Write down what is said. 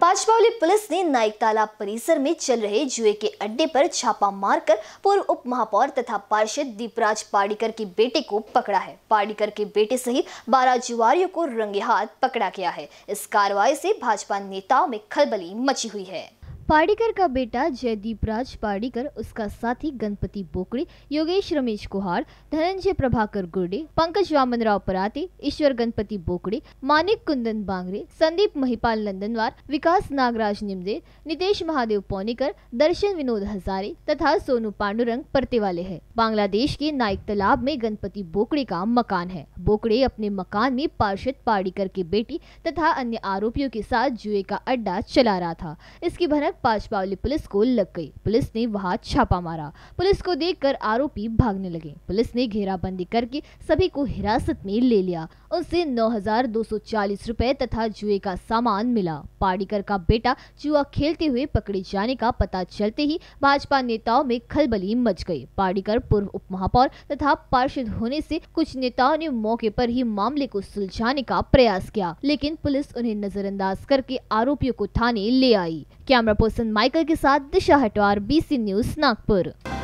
Panchpaoli police ने नाइक तालाब परिसर में चल रहे जुए के अड्डे पर छापा मारकर पूर्व उप महापौर तथा पार्षद दीपराज पाड़ीकर के बेटे को पकड़ा है पाड़ीकर के बेटे सहित बारह जुआरियों को रंगे हाथ पकड़ा गया है इस कार्रवाई से भाजपा नेताओं में खलबली मची हुई है पाड़ीकर का बेटा जयदीप राज पाड़ीकर उसका साथी गणपति बोकड़े योगेश रमेश कुहार धनंजय प्रभाकर गुर्डे पंकज वामन राव पराते ईश्वर गणपति बोकड़े मानिक कुंदन बांगरे संदीप महिपाल नंदनवार विकास नागराज निमदे नितेश महादेव पौनीकर दर्शन विनोद हजारे तथा सोनू पांडुरंग परते वाले है बांग्लादेश के नाइक तालाब में गणपति बोकड़े का मकान है बोकड़े अपने मकान में पार्षद पाड़ीकर की बेटी तथा अन्य आरोपियों के साथ जुए का अड्डा चला रहा था इसकी भनक पाचबावली पुलिस को लग गई पुलिस ने वहां छापा मारा पुलिस को देखकर आरोपी भागने लगे पुलिस ने घेराबंदी करके सभी को हिरासत में ले लिया उनसे 9,240 रुपए तथा जुए का सामान मिला पाड़ीकर का बेटा जुआ खेलते हुए पकड़े जाने का पता चलते ही भाजपा नेताओं में खलबली मच गई पाड़ीकर पूर्व उप महापौर तथा पार्षद होने से कुछ नेताओं ने मौके पर ही मामले को सुलझाने का प्रयास किया लेकिन पुलिस उन्हें नजरअंदाज करके आरोपियों को थाने ले आई कैमरा होसन माइकल के साथ दिशा हटवार बीसी न्यूज नागपुर